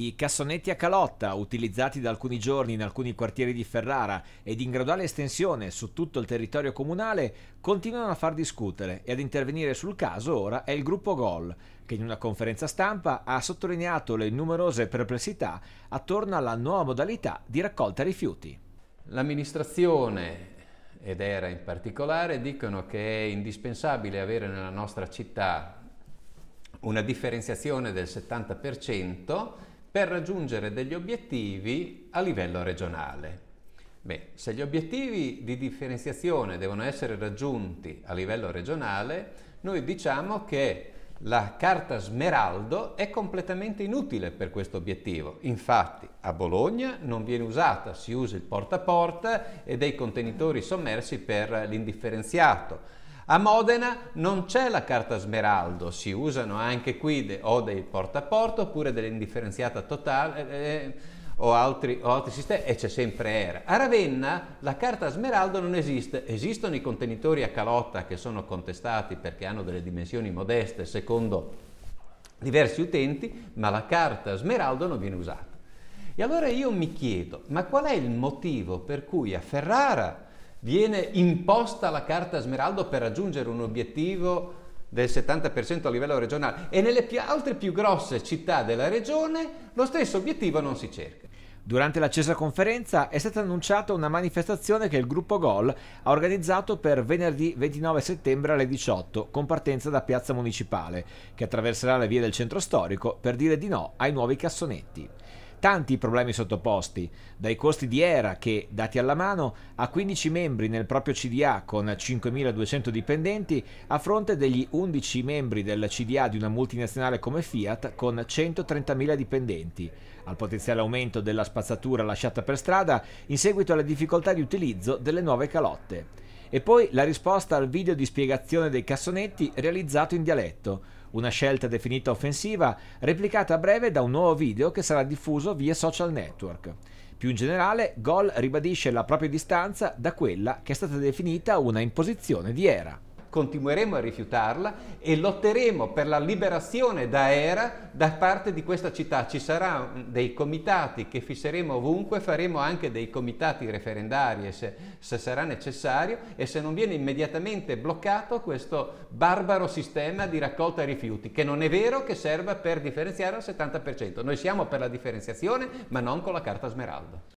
I cassonetti a calotta, utilizzati da alcuni giorni in alcuni quartieri di Ferrara ed in graduale estensione su tutto il territorio comunale, continuano a far discutere e ad intervenire sul caso ora è il gruppo Gol, che in una conferenza stampa ha sottolineato le numerose perplessità attorno alla nuova modalità di raccolta rifiuti. L'amministrazione ed era in particolare dicono che è indispensabile avere nella nostra città una differenziazione del 70% per raggiungere degli obiettivi a livello regionale. Beh, se gli obiettivi di differenziazione devono essere raggiunti a livello regionale, noi diciamo che la carta smeraldo è completamente inutile per questo obiettivo. Infatti a Bologna non viene usata, si usa il porta a porta e dei contenitori sommersi per l'indifferenziato. A Modena non c'è la carta smeraldo, si usano anche qui de, o dei porta a porta oppure dell'indifferenziata totale. Eh, eh, o altri, o altri, sistemi e c'è sempre era. A Ravenna la carta smeraldo non esiste, esistono i contenitori a calotta che sono contestati perché hanno delle dimensioni modeste secondo diversi utenti, ma la carta smeraldo non viene usata. E allora io mi chiedo, ma qual è il motivo per cui a Ferrara viene imposta la carta smeraldo per raggiungere un obiettivo del 70% a livello regionale e nelle più altre più grosse città della regione lo stesso obiettivo non si cerca. Durante l'accesa conferenza è stata annunciata una manifestazione che il gruppo Gol ha organizzato per venerdì 29 settembre alle 18 con partenza da Piazza Municipale, che attraverserà le vie del centro storico per dire di no ai nuovi cassonetti tanti i problemi sottoposti, dai costi di ERA che, dati alla mano, ha 15 membri nel proprio CDA con 5.200 dipendenti a fronte degli 11 membri del CDA di una multinazionale come Fiat con 130.000 dipendenti, al potenziale aumento della spazzatura lasciata per strada in seguito alle difficoltà di utilizzo delle nuove calotte. E poi la risposta al video di spiegazione dei cassonetti realizzato in dialetto, una scelta definita offensiva, replicata a breve da un nuovo video che sarà diffuso via social network. Più in generale, Gol ribadisce la propria distanza da quella che è stata definita una imposizione di era continueremo a rifiutarla e lotteremo per la liberazione da Era da parte di questa città. Ci saranno mm, dei comitati che fisseremo ovunque, faremo anche dei comitati referendari se, se sarà necessario e se non viene immediatamente bloccato questo barbaro sistema di raccolta rifiuti, che non è vero che serva per differenziare al 70%. Noi siamo per la differenziazione, ma non con la carta smeraldo.